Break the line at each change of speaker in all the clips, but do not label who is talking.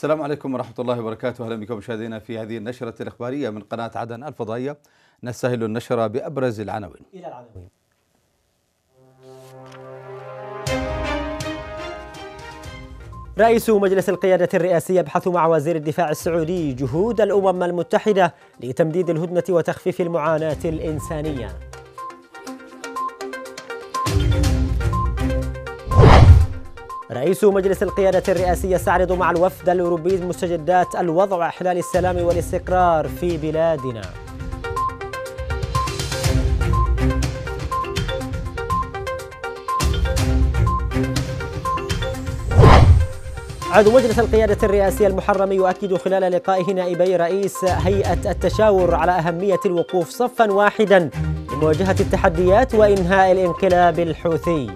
السلام عليكم ورحمة الله وبركاته أهلا بكم مشاهدينا في هذه النشرة الإخبارية من قناة عدن الفضائية نستهل النشرة بأبرز العناوين إلى العناوين رئيس مجلس القيادة
الرئاسي يبحث مع وزير الدفاع السعودي جهود الأمم المتحدة لتمديد الهدنة وتخفيف المعاناة الإنسانية رئيس مجلس القيادة الرئاسي يستعرض مع الوفد الأوروبي مستجدات الوضع إحلال السلام والاستقرار في بلادنا عضو مجلس القيادة الرئاسي المحرم يؤكد خلال لقائه نائبي رئيس هيئة التشاور على أهمية الوقوف صفا واحدا لمواجهة التحديات وإنهاء الانقلاب الحوثي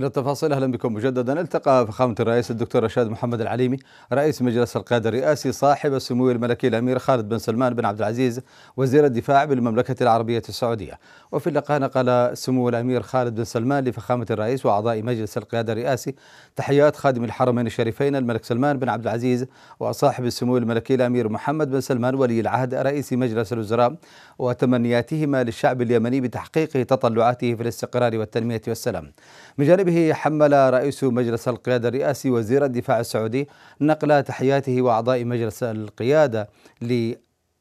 إلى التفاصيل أهلا بكم مجددا التقى فخامة الرئيس الدكتور رشاد محمد العليمي رئيس مجلس القيادة الرئاسي صاحب السمو الملكي الأمير خالد بن سلمان بن عبد العزيز وزير الدفاع بالمملكة العربية السعودية وفي اللقاء نقل سمو الأمير خالد بن سلمان لفخامة الرئيس وأعضاء مجلس القيادة الرئاسي تحيات خادم الحرمين الشريفين الملك سلمان بن عبد العزيز وصاحب السمو الملكي الأمير محمد بن سلمان ولي العهد رئيس مجلس الوزراء وتمنياتهما للشعب اليمني بتحقيق تطلعاته في الاستقرار والتنمية والسلام من جانب جانبه حمل رئيس مجلس القيادة الرئاسي وزير الدفاع السعودي نقل تحياته وأعضاء مجلس القيادة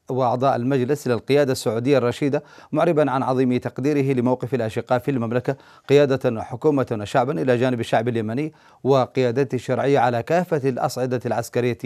وأعضاء المجلس للقيادة السعودية الرشيدة معربا عن عظيم تقديره لموقف الأشقاء في المملكة قيادة وحكومة وشعبا إلى جانب الشعب اليمني وقيادته الشرعية على كافة الأصعدة العسكرية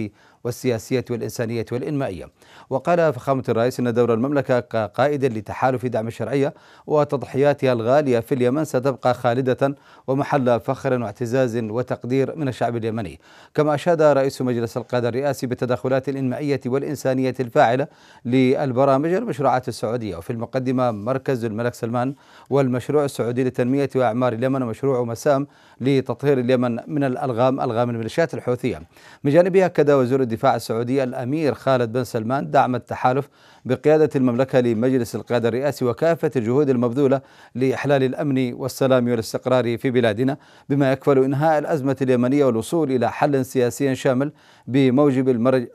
والسياسية والإنسانية والإنمائية وقال فخامة الرئيس أن دور المملكة كقائد لتحالف دعم الشرعية وتضحياتها الغالية في اليمن ستبقى خالدة ومحل فخر واعتزاز وتقدير من الشعب اليمني كما أشاد رئيس مجلس القادة الرئاسي بالتدخلات الإنمائية والإنسانية الفاعلة للبرامج والمشروعات السعودية وفي المقدمة مركز الملك سلمان والمشروع السعودي لتنمية وأعمار اليمن ومشروع مسام لتطهير اليمن من الألغام ألغام الميليشيات الحوثية من جانبها أكد وزير الدفاع السعودية الأمير خالد بن سلمان دعم التحالف بقيادة المملكة لمجلس القيادة الرئاسي وكافة الجهود المبذولة لإحلال الأمن والسلام والاستقرار في بلادنا بما يكفل إنهاء الأزمة اليمنية والوصول إلى حل سياسي شامل بموجب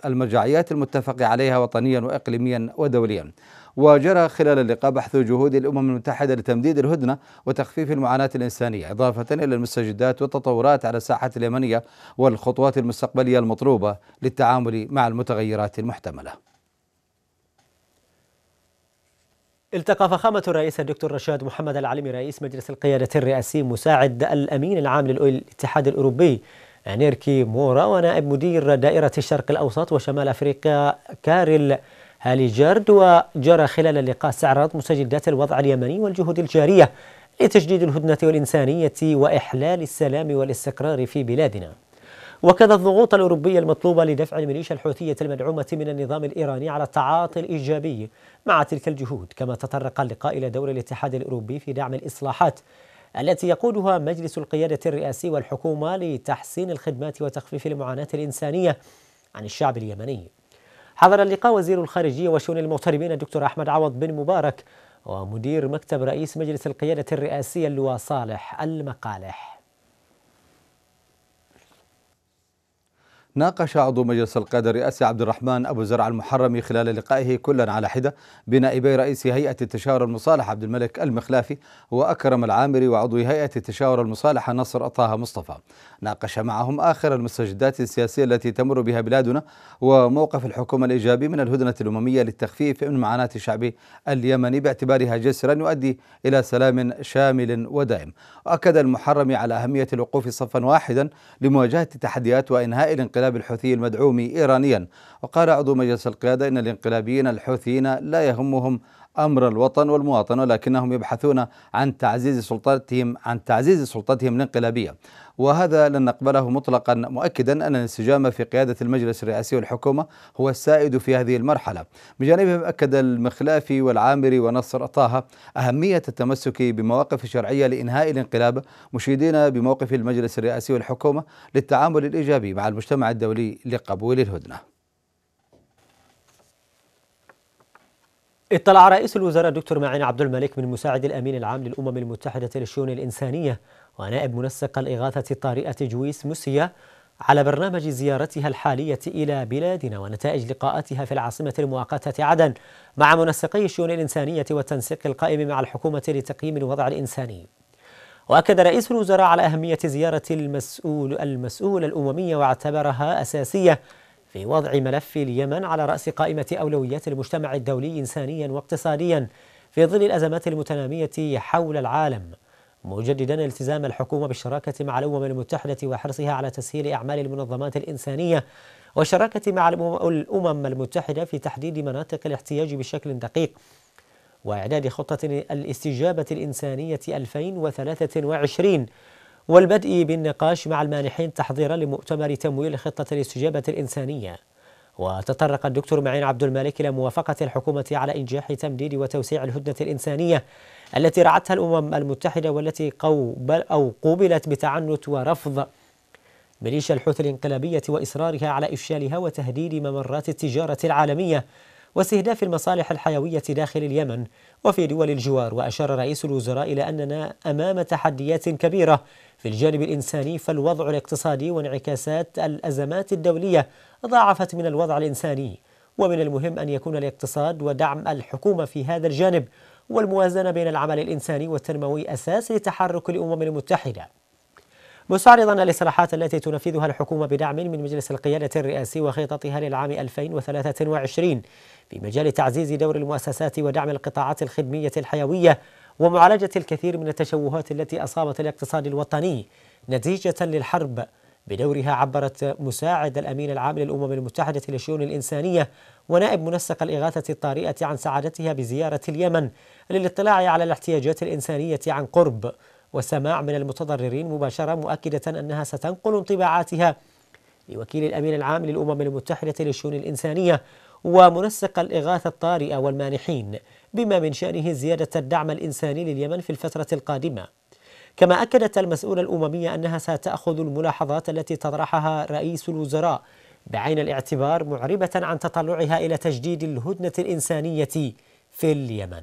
المرجعيات المتفق عليها وطنيا وإقليميا ودوليا وجرى خلال اللقاء بحث جهود الأمم المتحدة لتمديد الهدنة وتخفيف المعاناة الإنسانية إضافة إلى المستجدات والتطورات على الساحة اليمنية والخطوات المستقبلية المطلوبة للتعامل مع المتغيرات المحتملة
التقى فخامة الرئيس الدكتور رشاد محمد العلمي رئيس مجلس
القيادة الرئاسي مساعد
الأمين العام للاتحاد الأوروبي نيركي مورا ونائب مدير دائرة الشرق الأوسط وشمال أفريقيا كارل هالي جرد وجرى خلال اللقاء استعراض مسجلات الوضع اليمني والجهود الجارية لتجديد الهدنة والإنسانية وإحلال السلام والاستقرار في بلادنا وكذا الضغوط الأوروبية المطلوبة لدفع الميليشيا الحوثية المدعومة من النظام الإيراني على التعاطي الإيجابي مع تلك الجهود كما تطرق اللقاء إلى دور الاتحاد الأوروبي في دعم الإصلاحات التي يقودها مجلس القيادة الرئاسي والحكومة لتحسين الخدمات وتخفيف المعاناة الإنسانية عن الشعب اليمني حضر اللقاء وزير الخارجية وشؤون المغتربين الدكتور أحمد عوض بن مبارك ومدير مكتب رئيس مجلس القيادة الرئاسية اللواء صالح المقالح
ناقش عضو مجلس القادة الرئاسي عبد الرحمن أبو زرع المحرمي خلال لقائه كلا على حدة بنائبي رئيس هيئة التشاور المصالحة عبد الملك المخلافي وأكرم العامري وعضو هيئة التشاور المصالحة نصر طه مصطفى ناقش معهم آخر المستجدات السياسية التي تمر بها بلادنا وموقف الحكومة الإيجابي من الهدنة الأممية للتخفيف من معاناة الشعب اليمني باعتبارها جسرا يؤدي إلى سلام شامل ودائم وأكد المحرمي على أهمية الوقوف صفا واحدا لمواجهة التحديات وإنهاء الانقلاب الانقلاب الحوثي المدعوم إيرانيا وقال عضو مجلس القيادة إن الانقلابيين الحوثيين لا يهمهم امر الوطن والمواطن ولكنهم يبحثون عن تعزيز سلطتهم عن تعزيز سلطتهم الانقلابيه وهذا لن نقبله مطلقا مؤكدا ان الانسجام في قياده المجلس الرئاسي والحكومه هو السائد في هذه المرحله بجانبهم اكد المخلافي والعامري ونصر طه اهميه التمسك بمواقف شرعيه لانهاء الانقلاب مشيدين بموقف المجلس الرئاسي والحكومه للتعامل الايجابي مع المجتمع الدولي لقبول الهدنه
اطلع رئيس الوزراء الدكتور معين عبد الملك من مساعد الامين العام للامم المتحده للشؤون الانسانيه ونائب منسق الاغاثه الطارئه جويس موسيا على برنامج زيارتها الحاليه الى بلادنا ونتائج لقاءاتها في العاصمه المؤقته عدن مع منسقي الشؤون الانسانيه والتنسيق القائم مع الحكومه لتقييم الوضع الانساني. واكد رئيس الوزراء على اهميه زياره المسؤول المسؤول الامميه واعتبرها اساسيه في وضع ملف اليمن على رأس قائمة أولويات المجتمع الدولي إنسانيا واقتصاديا في ظل الأزمات المتنامية حول العالم مجددا التزام الحكومة بالشراكة مع الأمم المتحدة وحرصها على تسهيل أعمال المنظمات الإنسانية والشراكة مع الأمم المتحدة في تحديد مناطق الاحتياج بشكل دقيق وإعداد خطة الاستجابة الإنسانية 2023 والبدء بالنقاش مع المانحين تحضيرا لمؤتمر تمويل خطة الاستجابة الإنسانية وتطرق الدكتور معين عبد الملك إلى موافقة الحكومة على إنجاح تمديد وتوسيع الهدنة الإنسانية التي رعتها الأمم المتحدة والتي قوبل أو قوبلت بتعنت ورفض ميليشيا الحوثي الانقلابية وإصرارها على إفشالها وتهديد ممرات التجارة العالمية واستهداف المصالح الحيوية داخل اليمن وفي دول الجوار وأشار رئيس الوزراء إلى أننا أمام تحديات كبيرة في الجانب الإنساني فالوضع الاقتصادي وانعكاسات الأزمات الدولية ضاعفت من الوضع الإنساني ومن المهم أن يكون الاقتصاد ودعم الحكومة في هذا الجانب والموازنة بين العمل الإنساني والتنموي أساس لتحرك الأمم المتحدة مستعرضا الإصلاحات التي تنفذها الحكومة بدعم من مجلس القيادة الرئاسي وخططها للعام 2023 في مجال تعزيز دور المؤسسات ودعم القطاعات الخدمية الحيوية ومعالجة الكثير من التشوهات التي أصابت الاقتصاد الوطني نتيجة للحرب بدورها عبرت مساعد الأمين العام للأمم المتحدة للشؤون الإنسانية ونائب منسق الإغاثة الطارئة عن سعادتها بزيارة اليمن للاطلاع على الاحتياجات الإنسانية عن قرب وسماع من المتضررين مباشرة مؤكدة أنها ستنقل انطباعاتها لوكيل الأمين العام للأمم المتحدة للشؤون الإنسانية ومنسق الإغاثة الطارئة والمانحين بما من شأنه زيادة الدعم الإنساني لليمن في الفترة القادمة كما أكدت المسؤولة الأممية أنها ستأخذ الملاحظات التي تطرحها رئيس الوزراء بعين الاعتبار معربة عن تطلعها إلى تجديد الهدنة الإنسانية في اليمن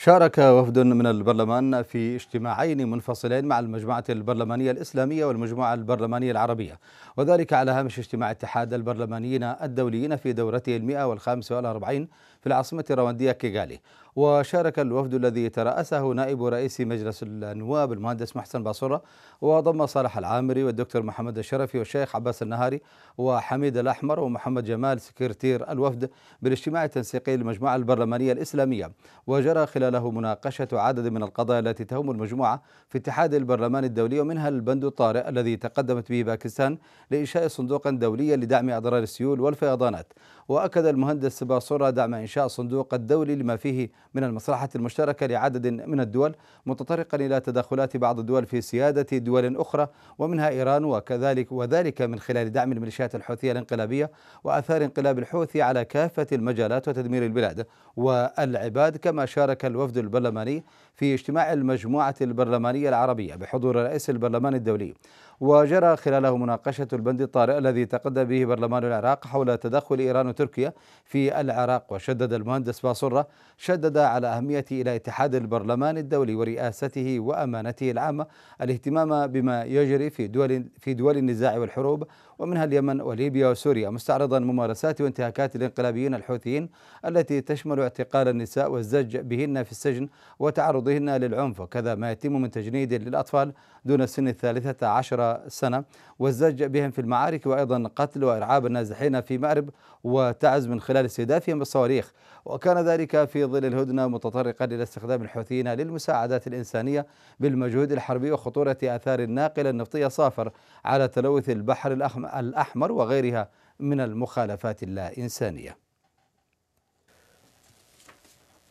شارك وفد من البرلمان في اجتماعين منفصلين مع المجموعة البرلمانية الإسلامية والمجموعة البرلمانية العربية وذلك على هامش اجتماع اتحاد البرلمانيين الدوليين في دورته المئة والخامسة والأربعين في العاصمة الرواندية كيغالي وشارك الوفد الذي ترأسه نائب رئيس مجلس النواب المهندس محسن باصورة وضم صالح العامري والدكتور محمد الشرفي والشيخ عباس النهاري وحميد الأحمر ومحمد جمال سكرتير الوفد بالاجتماع التنسيقي للمجموعة البرلمانية الإسلامية وجرى خلاله مناقشة عدد من القضايا التي تهم المجموعة في اتحاد البرلمان الدولي ومنها البند الطارئ الذي تقدمت به باكستان لإنشاء صندوق دولي لدعم أضرار السيول والفيضانات وأكد المهندس باصورة دعم إنشاء صندوق الدولي لما فيه من المصلحة المشتركة لعدد من الدول متطرقا إلى تدخلات بعض الدول في سيادة دول أخرى ومنها إيران وكذلك وذلك من خلال دعم الميليشيات الحوثية الانقلابية وآثار انقلاب الحوثي على كافة المجالات وتدمير البلاد والعباد كما شارك الوفد البرلماني في اجتماع المجموعة البرلمانية العربية بحضور رئيس البرلمان الدولي وجرى خلاله مناقشة البند الطارئ الذي تقدم به برلمان العراق حول تدخل إيران وتركيا في العراق وشدد المهندس باصرة شدد على أهمية إلى اتحاد البرلمان الدولي ورئاسته وأمانته العامة الاهتمام بما يجري في دول في دول النزاع والحروب ومنها اليمن وليبيا وسوريا مستعرضا ممارسات وانتهاكات الانقلابيين الحوثيين التي تشمل اعتقال النساء والزج بهن في السجن وتعرضهن للعنف وكذا ما يتم من تجنيد للأطفال دون سن الثالثة عشر سنة والزج بهم في المعارك وأيضا قتل وإرعاب النازحين في مأرب وتعز من خلال استهدافهم بالصواريخ وكان ذلك في ظل الهدنة متطرقا إلى استخدام الحوثيين للمساعدات الإنسانية بالمجهود الحربي وخطورة آثار الناقلة النفطية صافر على تلوث البحر الأحمر وغيرها من المخالفات اللا إنسانية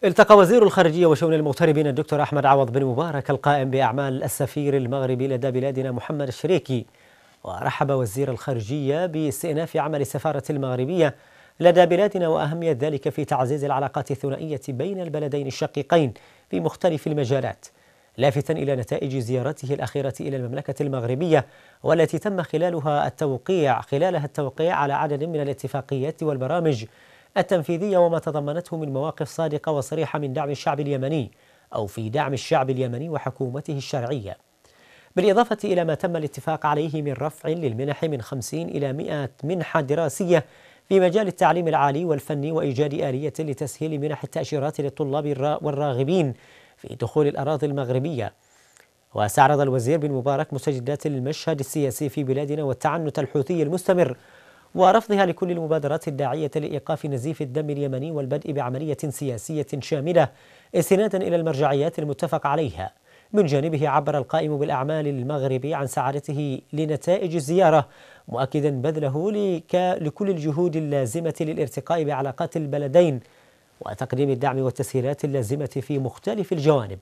التقى وزير الخارجية وشؤون المغتربين الدكتور أحمد عوض
بن مبارك القائم بأعمال السفير المغربي لدى بلادنا محمد الشريكي ورحب وزير الخارجية باستئناف عمل السفارة المغربية لدى بلادنا وأهمية ذلك في تعزيز العلاقات الثنائية بين البلدين الشقيقين في مختلف المجالات لافتا إلى نتائج زيارته الأخيرة إلى المملكة المغربية والتي تم خلالها التوقيع خلالها التوقيع على عدد من الاتفاقيات والبرامج التنفيذية وما تضمنته من مواقف صادقة وصريحة من دعم الشعب اليمني أو في دعم الشعب اليمني وحكومته الشرعية بالإضافة إلى ما تم الاتفاق عليه من رفع للمنح من 50 إلى 100 منحة دراسية في مجال التعليم العالي والفني وإيجاد آلية لتسهيل منح التأشيرات للطلاب والراغبين في دخول الأراضي المغربية واستعرض الوزير بن مبارك مستجدات المشهد السياسي في بلادنا والتعنت الحوثي المستمر ورفضها لكل المبادرات الداعية لإيقاف نزيف الدم اليمني والبدء بعملية سياسية شاملة استنادا إلى المرجعيات المتفق عليها من جانبه عبر القائم بالأعمال المغربي عن سعادته لنتائج الزيارة مؤكدا بذله لك لكل الجهود اللازمة للارتقاء بعلاقات البلدين وتقديم الدعم والتسهيلات اللازمة في مختلف الجوانب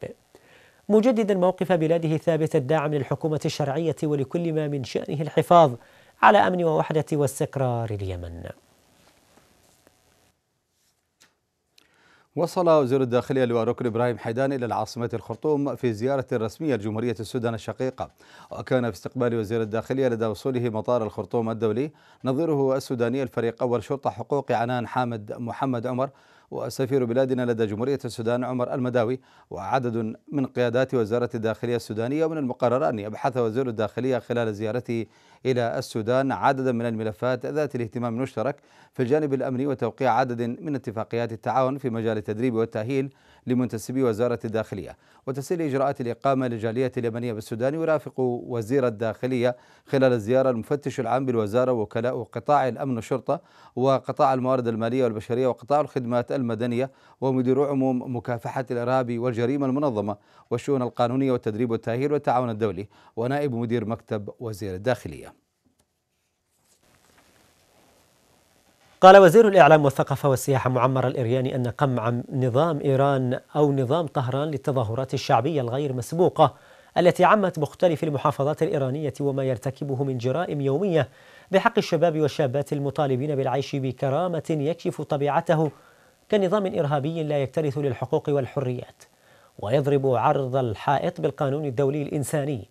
مجددا موقف بلاده ثابت الداعم للحكومة الشرعية ولكل ما من شأنه الحفاظ على أمن ووحدة واستقرار اليمن
وصل وزير الداخلية اللواء ركن إبراهيم حيدان إلى العاصمة الخرطوم في زيارة رسمية لجمهورية السودان الشقيقة وكان في استقبال وزير الداخلية لدى وصوله مطار الخرطوم الدولي نظيره السوداني الفريق أول شرطة حقوق عنان حامد محمد عمر وسفير بلادنا لدى جمهورية السودان عمر المداوي وعدد من قيادات وزارة الداخلية السودانية ومن المقرر أن يبحث وزير الداخلية خلال زيارته إلى السودان عددا من الملفات ذات الاهتمام المشترك في الجانب الأمني وتوقيع عدد من اتفاقيات التعاون في مجال التدريب والتأهيل لمنتسبي وزارة الداخلية وتسهيل إجراءات الإقامة للجالية اليمنية بالسودان يرافق وزير الداخلية خلال الزيارة المفتش العام بالوزارة وكلاء قطاع الأمن والشرطة وقطاع الموارد المالية والبشرية وقطاع الخدمات المدنية ومدير عموم مكافحة الإرهاب والجريمة المنظمة والشؤون القانونية والتدريب والتأهيل والتعاون الدولي ونائب مدير مكتب وزير الداخلية قال وزير الإعلام والثقافة والسياحة
معمر الإرياني أن قمع نظام إيران أو نظام طهران للتظاهرات الشعبية الغير مسبوقة التي عمت مختلف المحافظات الإيرانية وما يرتكبه من جرائم يومية بحق الشباب والشابات المطالبين بالعيش بكرامة يكشف طبيعته كنظام إرهابي لا يكترث للحقوق والحريات ويضرب عرض الحائط بالقانون الدولي الإنساني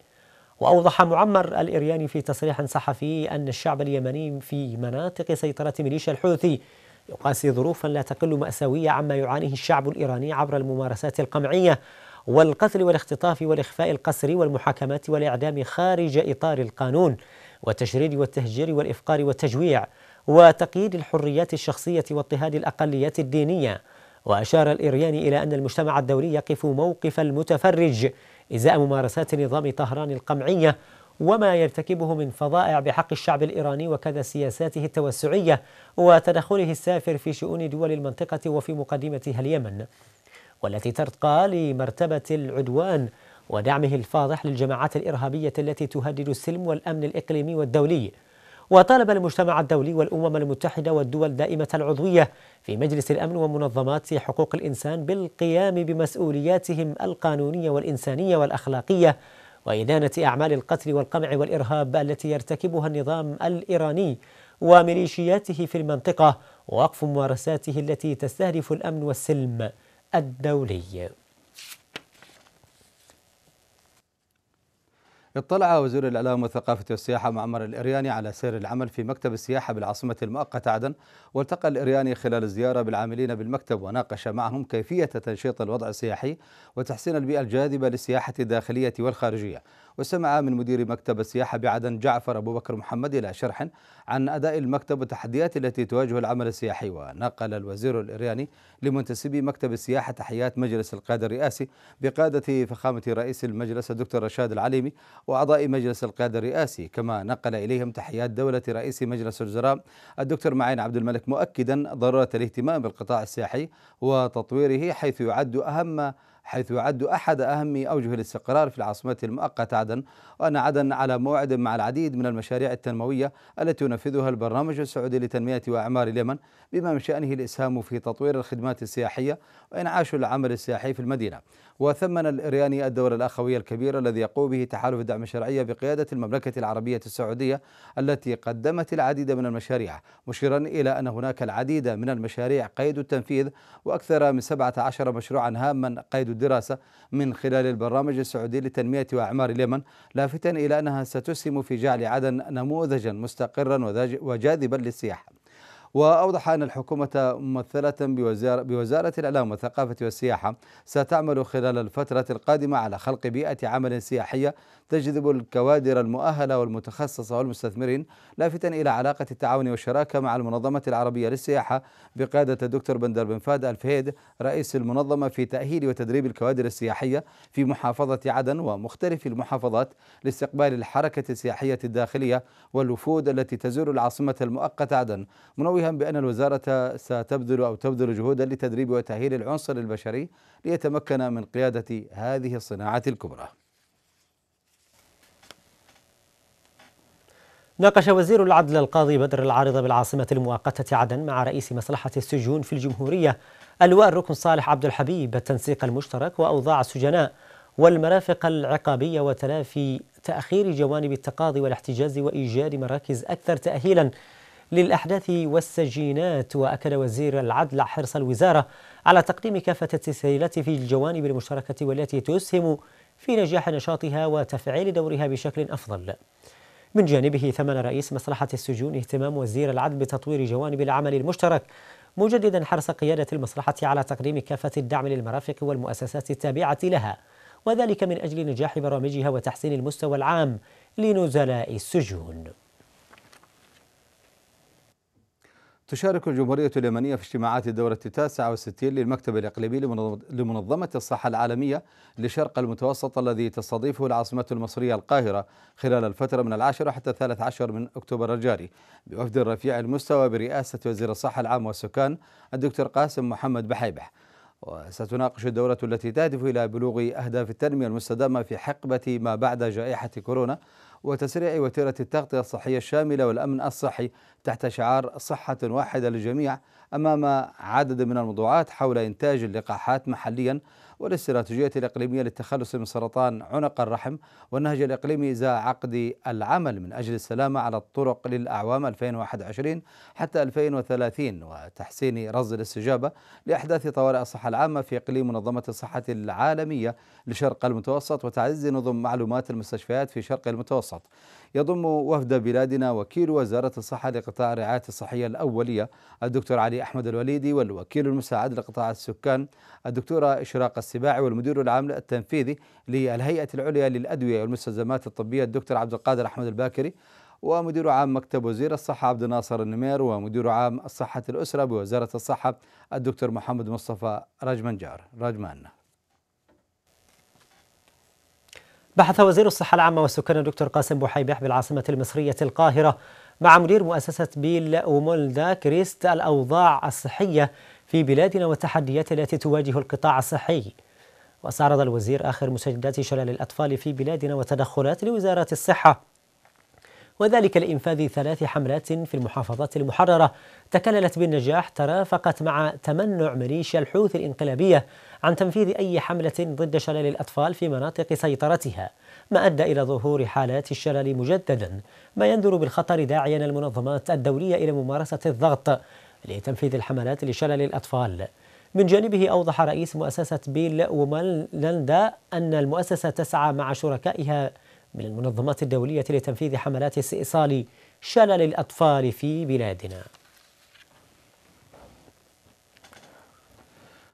وأوضح معمر الإرياني في تصريح صحفي أن الشعب اليمني في مناطق سيطرة ميليشيا الحوثي يقاسي ظروفا لا تقل مأساوية عما يعانيه الشعب الإيراني عبر الممارسات القمعية والقتل والاختطاف والإخفاء القسري والمحاكمات والإعدام خارج إطار القانون والتشريد والتهجير والإفقار والتجويع وتقييد الحريات الشخصية واضطهاد الأقليات الدينية وأشار الإرياني إلى أن المجتمع الدولي يقف موقف المتفرج إزاء ممارسات نظام طهران القمعية وما يرتكبه من فظائع بحق الشعب الإيراني وكذا سياساته التوسعية وتدخله السافر في شؤون دول المنطقة وفي مقدمتها اليمن والتي ترقى لمرتبة العدوان ودعمه الفاضح للجماعات الإرهابية التي تهدد السلم والأمن الإقليمي والدولي وطالب المجتمع الدولي والأمم المتحدة والدول دائمة العضوية في مجلس الأمن ومنظمات حقوق الإنسان بالقيام بمسؤولياتهم القانونية والإنسانية والأخلاقية وإدانة أعمال القتل والقمع والإرهاب التي يرتكبها النظام الإيراني وميليشياته في المنطقة ووقف ممارساته
التي تستهدف الأمن والسلم الدولي اطلع وزير الإعلام والثقافة والسياحة معمر الإرياني على سير العمل في مكتب السياحة بالعاصمة المؤقتة عدن والتقى الإرياني خلال الزيارة بالعاملين بالمكتب وناقش معهم كيفية تنشيط الوضع السياحي وتحسين البيئة الجاذبة للسياحة الداخلية والخارجية وسمع من مدير مكتب السياحة بعدن جعفر أبو بكر محمد إلى شرح عن أداء المكتب والتحديات التي تواجه العمل السياحي ونقل الوزير الإرياني لمنتسبي مكتب السياحة تحيات مجلس القيادة الرئاسي بقادة فخامة رئيس المجلس الدكتور رشاد العليمي وأعضاء مجلس القيادة الرئاسي كما نقل إليهم تحيات دولة رئيس مجلس الوزراء الدكتور معين عبد الملك مؤكدا ضرورة الاهتمام بالقطاع السياحي وتطويره حيث يعد أهم حيث يعد أحد أهم أوجه الاستقرار في العاصمة المؤقتة عدن وأن عدن على موعد مع العديد من المشاريع التنموية التي ينفذها البرنامج السعودي لتنمية وأعمار اليمن بما من شأنه الإسهام في تطوير الخدمات السياحية وإنعاش العمل السياحي في المدينة وثمن الإرياني الدور الأخوي الكبير الذي يقوم به تحالف الدعم الشرعية بقيادة المملكة العربية السعودية التي قدمت العديد من المشاريع مشيرا إلى أن هناك العديد من المشاريع قيد التنفيذ وأكثر من 17 مشروعا هاما قيد الدراسة من خلال البرنامج السعودي لتنمية وأعمار اليمن لافتا إلى أنها ستسهم في جعل عدن نموذجا مستقرا وجاذبا للسياحة وأوضح أن الحكومة ممثلة بوزارة, بوزارة الإعلام والثقافة والسياحة ستعمل خلال الفترة القادمة على خلق بيئة عمل سياحية تجذب الكوادر المؤهلة والمتخصصة والمستثمرين لافتا إلى علاقة التعاون والشراكة مع المنظمة العربية للسياحة بقيادة الدكتور بندر بن فهد الفهيد رئيس المنظمة في تأهيل وتدريب الكوادر السياحية في محافظة عدن ومختلف المحافظات لاستقبال الحركة السياحية الداخلية والوفود التي تزور العاصمة المؤقتة عدن منوها يوهم بأن الوزارة ستبذل أو تبذل جهودا لتدريب وتأهيل العنصر البشري ليتمكن من قيادة هذه الصناعة الكبرى
ناقش وزير العدل القاضي بدر العارضة بالعاصمة المؤقتة عدن مع رئيس مصلحة السجون في الجمهورية اللواء الركن صالح عبد الحبيب التنسيق المشترك وأوضاع السجناء والمرافق العقابية وتلافي تأخير جوانب التقاضي والاحتجاز وإيجاد مراكز أكثر تأهيلا للأحداث والسجينات وأكد وزير العدل حرص الوزارة على تقديم كافة التسهيلات في الجوانب المشتركة والتي تسهم في نجاح نشاطها وتفعيل دورها بشكل أفضل من جانبه ثمن رئيس مصلحة السجون اهتمام وزير العدل بتطوير جوانب العمل المشترك مجددا حرص قيادة المصلحة على تقديم كافة الدعم للمرافق والمؤسسات التابعة لها وذلك من أجل نجاح برامجها وتحسين المستوى العام لنزلاء السجون
تشارك الجمهورية اليمنية في اجتماعات الدورة التاسعة والستين للمكتب الإقليمي لمنظمة الصحة العالمية لشرق المتوسط الذي تستضيفه العاصمة المصرية القاهرة خلال الفترة من العاشرة حتى الثالث عشر من أكتوبر الجاري بوفد رفيع المستوى برئاسة وزير الصحة العامة والسكان الدكتور قاسم محمد بحيبح وستناقش الدورة التي تهدف إلى بلوغ أهداف التنمية المستدامة في حقبة ما بعد جائحة كورونا وتسريع وتيرة التغطية الصحية الشاملة والأمن الصحي تحت شعار صحة واحدة للجميع أمام عدد من الموضوعات حول إنتاج اللقاحات محليا والاستراتيجية الإقليمية للتخلص من سرطان عنق الرحم والنهج الإقليمي إزاء عقد العمل من أجل السلامة على الطرق للأعوام 2021 حتى 2030 وتحسين رصد الاستجابة لأحداث طوارئ الصحة العامة في إقليم منظمة الصحة العالمية لشرق المتوسط وتعزيز نظم معلومات المستشفيات في شرق المتوسط يضم وفد بلادنا وكيل وزارة الصحة لقطاع الرعاية الصحية الأولية الدكتور علي أحمد الوليدي والوكيل المساعد لقطاع السكان الدكتورة إشراق السباعي والمدير العام التنفيذي للهيئة العليا للأدوية والمستلزمات الطبية الدكتور عبد القادر أحمد الباكري ومدير عام مكتب وزير الصحة عبد الناصر النمير ومدير عام صحة الأسرة بوزارة الصحة الدكتور محمد مصطفى رجمنجار رجمان
بحث وزير الصحة العامة والسكان الدكتور قاسم بحيبح بالعاصمة المصرية القاهرة مع مدير مؤسسة بيل ومولدا كريست الأوضاع الصحية في بلادنا والتحديات التي تواجه القطاع الصحي واستعرض الوزير آخر مسجلات شلل الأطفال في بلادنا وتدخلات لوزارة الصحة وذلك لإنفاذ ثلاث حملات في المحافظات المحررة تكللت بالنجاح ترافقت مع تمنع ميليشيا الحوثي الإنقلابية عن تنفيذ أي حملة ضد شلال الأطفال في مناطق سيطرتها ما أدى إلى ظهور حالات الشلل مجددا ما ينذر بالخطر داعيا المنظمات الدولية إلى ممارسة الضغط لتنفيذ الحملات لشلل الأطفال من جانبه أوضح رئيس مؤسسة بيل وملندا أن المؤسسة تسعى مع شركائها من المنظمات الدولية لتنفيذ حملات استئصال
شلل الأطفال في بلادنا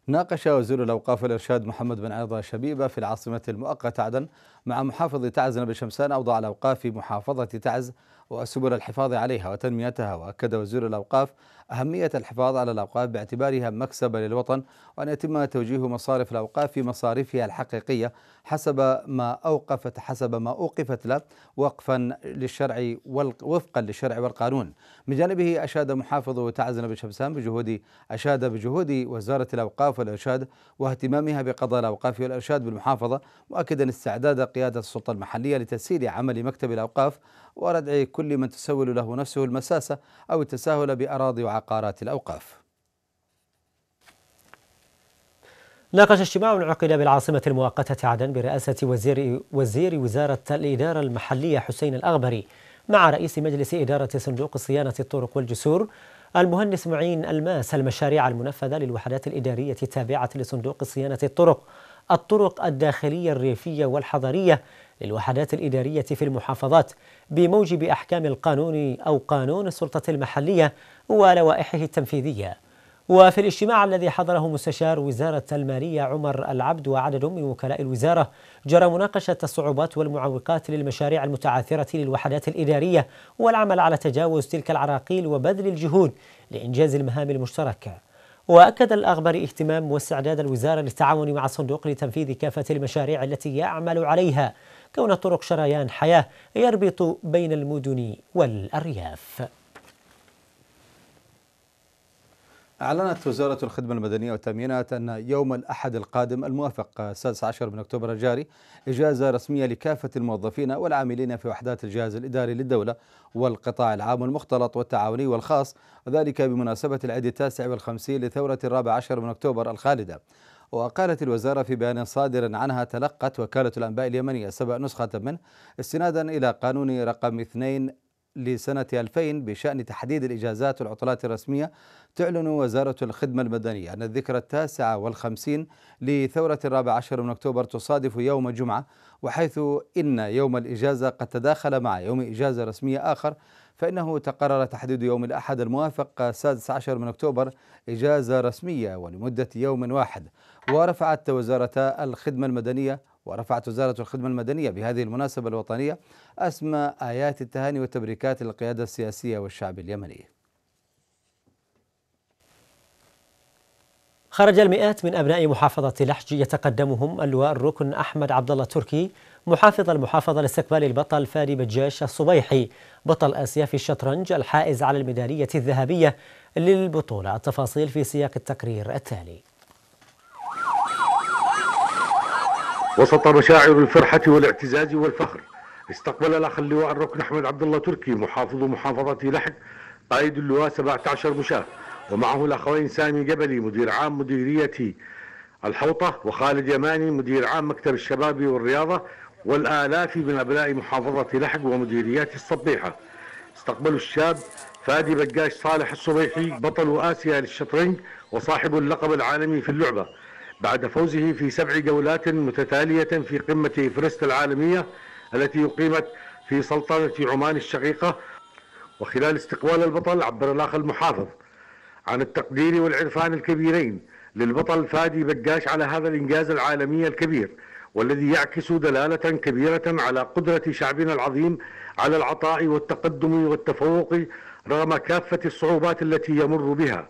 ناقش وزير الأوقاف والإرشاد محمد بن عرضة شبيبة في العاصمة المؤقتة عدن مع محافظ تعز نبي شمسان أوضاع الأوقاف في محافظة تعز وسبل الحفاظ عليها وتنميتها وأكد وزير الأوقاف أهمية الحفاظ على الأوقاف باعتبارها مكسبة للوطن وأن يتم توجيه مصارف الأوقاف في مصارفها الحقيقية حسب ما أوقفت حسب ما أوقفت له وقفا للشرع وفقا للشرع والقانون من جانبه أشاد محافظ تعزن بن شمسان بجهود أشاد بجهود وزارة الأوقاف والإرشاد واهتمامها بقضاء الأوقاف والإرشاد بالمحافظة مؤكدا استعداد قيادة السلطة المحلية لتسهيل عمل مكتب الأوقاف وردع كل كل من تسول له نفسه المساسة أو التساهل بأراضي وعقارات الأوقاف
ناقش اجتماع عقد بالعاصمة المؤقتة عدن برئاسة وزير وزير وزارة الإدارة المحلية حسين الأغبري مع رئيس مجلس إدارة صندوق صيانة الطرق والجسور المهندس معين الماس المشاريع المنفذة للوحدات الإدارية التابعة لصندوق صيانة الطرق الطرق الداخلية الريفية والحضرية للوحدات الإدارية في المحافظات بموجب أحكام القانون أو قانون السلطة المحلية ولوائحه التنفيذية وفي الاجتماع الذي حضره مستشار وزارة المالية عمر العبد وعدد من وكلاء الوزارة جرى مناقشة الصعوبات والمعوقات للمشاريع المتعثرة للوحدات الإدارية والعمل على تجاوز تلك العراقيل وبذل الجهود لإنجاز المهام المشتركة وأكد الأخبار اهتمام واستعداد الوزارة للتعاون مع الصندوق لتنفيذ كافة المشاريع التي يعمل عليها كون طرق شريان حياة يربط بين المدن والأرياف
أعلنت وزارة الخدمة المدنية والتأمينات أن يوم الأحد القادم الموافق 16 من أكتوبر الجاري إجازة رسمية لكافة الموظفين والعاملين في وحدات الجهاز الإداري للدولة والقطاع العام المختلط والتعاوني والخاص وذلك بمناسبة العيد التاسع والخمسين لثورة الرابع عشر من أكتوبر الخالدة وقالت الوزارة في بيان صادر عنها تلقت وكالة الأنباء اليمنية سبع نسخة منه استنادا إلى قانون رقم 2 لسنة 2000 بشأن تحديد الإجازات والعطلات الرسمية تعلن وزارة الخدمة المدنية أن الذكرى التاسعة والخمسين لثورة الرابع عشر من أكتوبر تصادف يوم جمعة وحيث إن يوم الإجازة قد تداخل مع يوم إجازة رسمية آخر فإنه تقرر تحديد يوم الأحد الموافق 16 من أكتوبر إجازة رسمية ولمدة يوم واحد ورفعت وزارة الخدمة المدنية ورفعت وزارة الخدمة المدنية بهذه المناسبة الوطنية أسمى آيات التهاني والتبريكات للقيادة السياسية والشعب اليمني
خرج المئات من أبناء محافظة لحج يتقدمهم اللواء الركن أحمد عبد الله تركي محافظ المحافظة لاستقبال البطل فادي بجاش الصبيحي بطل آسيا في الشطرنج الحائز على الميدالية الذهبية للبطولة التفاصيل في سياق التقرير
التالي وسط مشاعر الفرحة والاعتزاز والفخر استقبل الأخ اللواء الركن أحمد عبد الله تركي محافظ محافظة لحج قائد اللواء 17 مشاة ومعه الأخوين سامي جبلي مدير عام مديرية الحوطة وخالد يماني مدير عام مكتب الشباب والرياضة والآلاف من أبناء محافظة لحج ومديريات الصبيحة استقبلوا الشاب فادي بقاش صالح الصبيحي بطل آسيا للشطرنج وصاحب اللقب العالمي في اللعبة بعد فوزه في سبع جولات متتالية في قمة إفرست العالمية التي أقيمت في سلطنة عمان الشقيقة وخلال استقبال البطل عبر الأخ المحافظ عن التقدير والعرفان الكبيرين للبطل فادي بجاش على هذا الإنجاز العالمي الكبير والذي يعكس دلالة كبيرة على قدرة شعبنا العظيم على العطاء والتقدم والتفوق رغم كافة الصعوبات التي يمر بها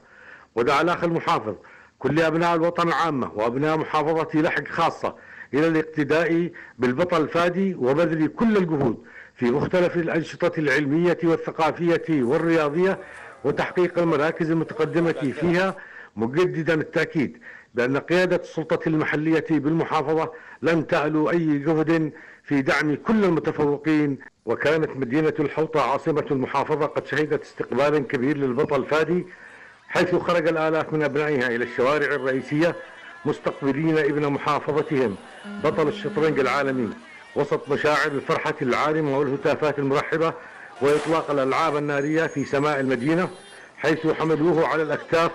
ودعا الأخ المحافظ كل أبناء الوطن العامة وأبناء محافظة لحق خاصة إلى الاقتداء بالبطل فادي وبذل كل الجهود في مختلف الأنشطة العلمية والثقافية والرياضية وتحقيق المراكز المتقدمة فيها مجددا التأكيد بأن قيادة السلطة المحلية بالمحافظة لن تعلو أي جهد في دعم كل المتفوقين وكانت مدينة الحوطة عاصمة المحافظة قد شهدت استقبالا كبير للبطل فادي حيث خرج الآلاف من أبنائها إلى الشوارع الرئيسية مستقبلين ابن محافظتهم بطل الشطرنج العالمي وسط مشاعر الفرحة العارمة والهتافات المرحبة وإطلاق الألعاب النارية في سماء المدينة حيث حملوه على الأكتاف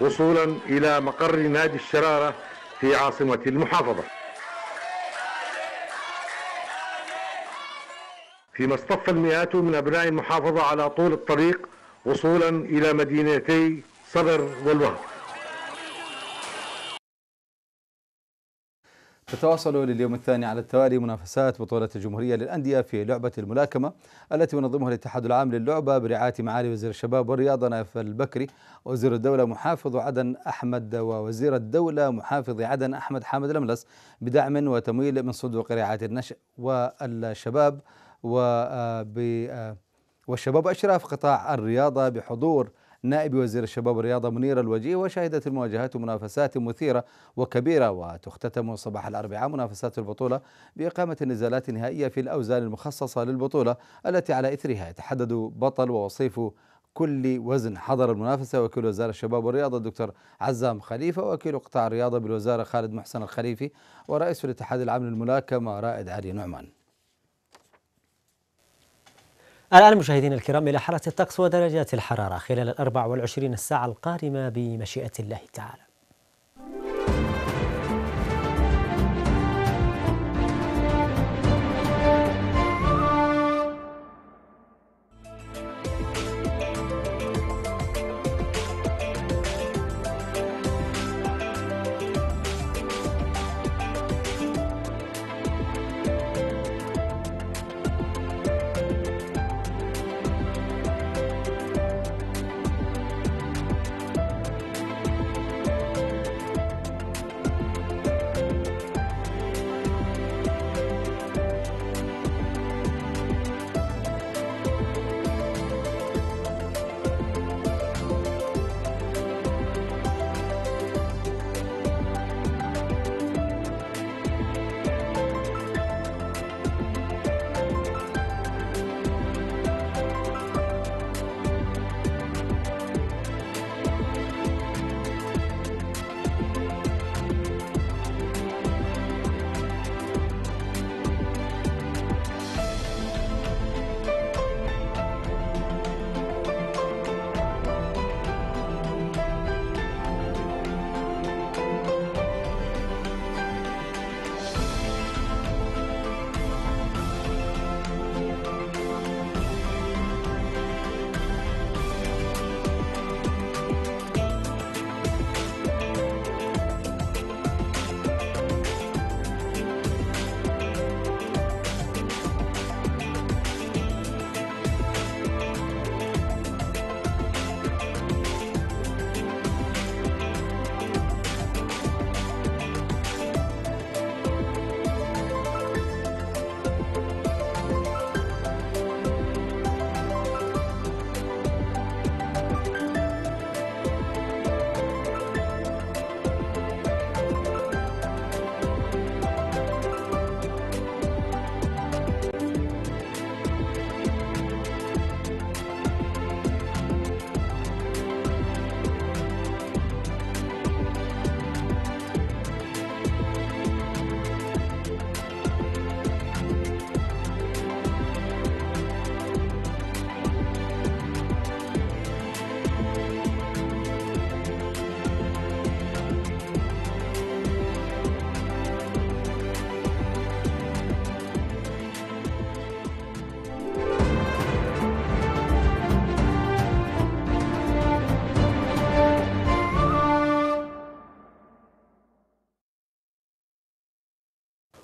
وصولا إلى مقر نادي الشرارة في عاصمة المحافظة فيما اصطف المئات من أبناء المحافظة على طول الطريق وصولا إلى مدينتي صبر والوقت
تتواصل لليوم الثاني على التوالي منافسات بطولة الجمهورية للأندية في لعبة الملاكمة التي ينظمها الاتحاد العام للعبة برعاية معالي وزير الشباب والرياضة نايف البكري وزير الدولة محافظ عدن أحمد ووزير الدولة محافظ عدن أحمد حامد الأملس بدعم وتمويل من صندوق رعاية النشء والشباب وب آه، آه، والشباب أشراف قطاع الرياضة بحضور نائب وزير الشباب والرياضة منير الوجيه وشهدت المواجهات منافسات مثيرة وكبيرة وتختتم صباح الأربعاء منافسات البطولة بإقامة النزالات النهائية في الأوزان المخصصة للبطولة التي على إثرها يتحدد بطل ووصيف كل وزن حضر المنافسة وكيل وزارة الشباب والرياضة الدكتور عزام خليفة وكيل قطاع الرياضة بالوزارة خالد محسن الخليفي ورئيس الاتحاد العام للملاكمة رائد علي نعمان الآن مشاهدينا الكرام إلى
حالة الطقس ودرجات الحرارة خلال الأربع والعشرين الساعة القادمة بمشيئة الله تعالى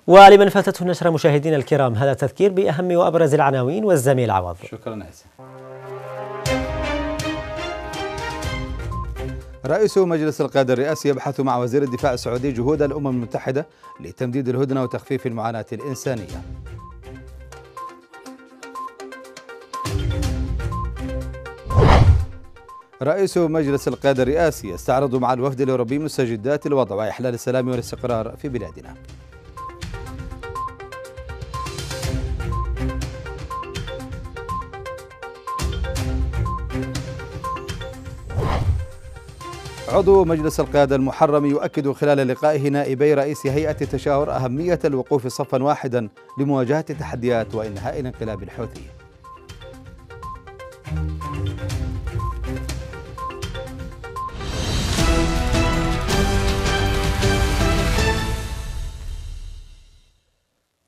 ولمن فاتته النشرة مشاهدينا الكرام هذا تذكير بأهم وأبرز العناوين والزميل عوض شكرا حسن
رئيس مجلس القيادة الرئاسي يبحث مع وزير الدفاع السعودي جهود الأمم المتحدة لتمديد الهدنة وتخفيف المعاناة الإنسانية رئيس مجلس القيادة الرئاسي يستعرض مع الوفد الأوروبي مستجدات الوضع وإحلال السلام والاستقرار في بلادنا عضو مجلس القيادة المحرم يؤكد خلال لقائه نائبي رئيس هيئة التشاور أهمية الوقوف صفا واحدا لمواجهة التحديات وإنهاء الانقلاب الحوثي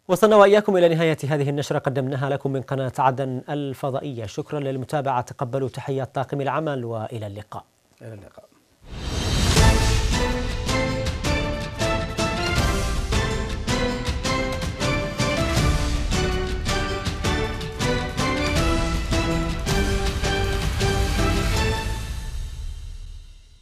وصلنا وإياكم إلى نهاية هذه النشرة قدمناها لكم من قناة عدن الفضائية شكرا للمتابعة تقبلوا تحيات طاقم العمل وإلى اللقاء
إلى اللقاء